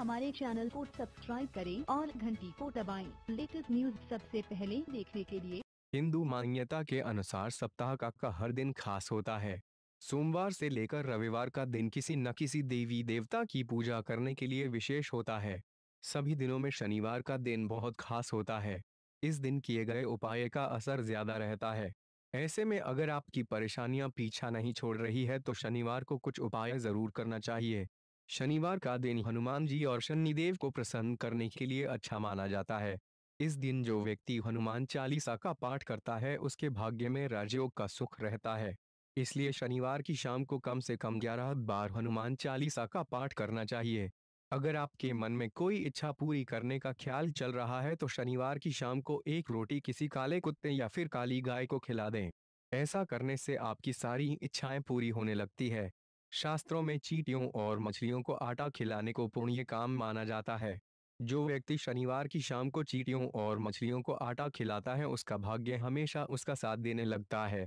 हमारे चैनल को सब्सक्राइब करें और घंटी को दबाएं। लेटेस्ट न्यूज सबसे पहले देखने के लिए हिंदू मान्यता के अनुसार सप्ताह का, का हर दिन खास होता है सोमवार से लेकर रविवार का दिन किसी न किसी देवी देवता की पूजा करने के लिए विशेष होता है सभी दिनों में शनिवार का दिन बहुत खास होता है इस दिन किए गए उपाय का असर ज्यादा रहता है ऐसे में अगर आपकी परेशानियां पीछा नहीं छोड़ रही है तो शनिवार को कुछ उपाय जरूर करना चाहिए शनिवार का दिन हनुमान जी और शनिदेव को प्रसन्न करने के लिए अच्छा माना जाता है इस दिन जो व्यक्ति हनुमान चालीसा का पाठ करता है उसके भाग्य में राजयोग का सुख रहता है इसलिए शनिवार की शाम को कम से कम ग्यारह बार हनुमान चालीसा का पाठ करना चाहिए अगर आपके मन में कोई इच्छा पूरी करने का ख्याल चल रहा है तो शनिवार की शाम को एक रोटी किसी काले कुत्ते या फिर काली गाय को खिला दें ऐसा करने से आपकी सारी इच्छाएं पूरी होने लगती है शास्त्रों में चीटियों और मछलियों को आटा खिलाने को पुण्य काम माना जाता है जो व्यक्ति शनिवार की शाम को चीटियों और मछलियों को आटा खिलाता है उसका भाग्य हमेशा उसका साथ देने लगता है